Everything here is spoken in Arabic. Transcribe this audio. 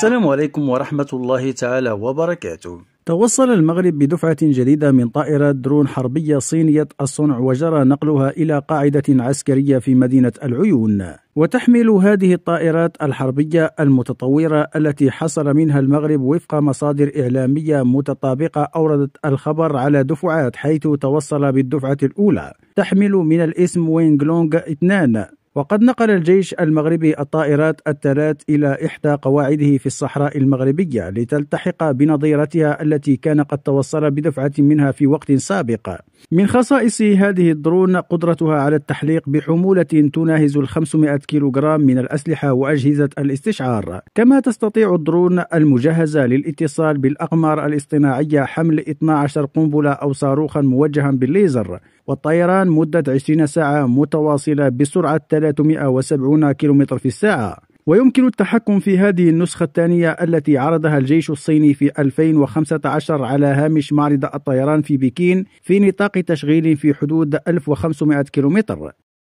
السلام عليكم ورحمة الله تعالى وبركاته توصل المغرب بدفعة جديدة من طائرة درون حربية صينية الصنع وجرى نقلها إلى قاعدة عسكرية في مدينة العيون وتحمل هذه الطائرات الحربية المتطورة التي حصل منها المغرب وفق مصادر إعلامية متطابقة أوردت الخبر على دفعات حيث توصل بالدفعة الأولى تحمل من الاسم وينغلونغ 2 وقد نقل الجيش المغربي الطائرات الثلاث إلى إحدى قواعده في الصحراء المغربية لتلتحق بنظيرتها التي كان قد توصل بدفعة منها في وقت سابق من خصائص هذه الدرون قدرتها على التحليق بحمولة تناهز ال 500 كيلوغرام من الأسلحة وأجهزة الاستشعار كما تستطيع الدرون المجهزة للاتصال بالأقمار الاصطناعية حمل 12 قنبلة أو صاروخا موجها بالليزر والطيران مدة 20 ساعة متواصلة بسرعة 370 كم في الساعة ويمكن التحكم في هذه النسخة الثانية التي عرضها الجيش الصيني في 2015 على هامش معرض الطيران في بكين في نطاق تشغيل في حدود 1500 كيلومتر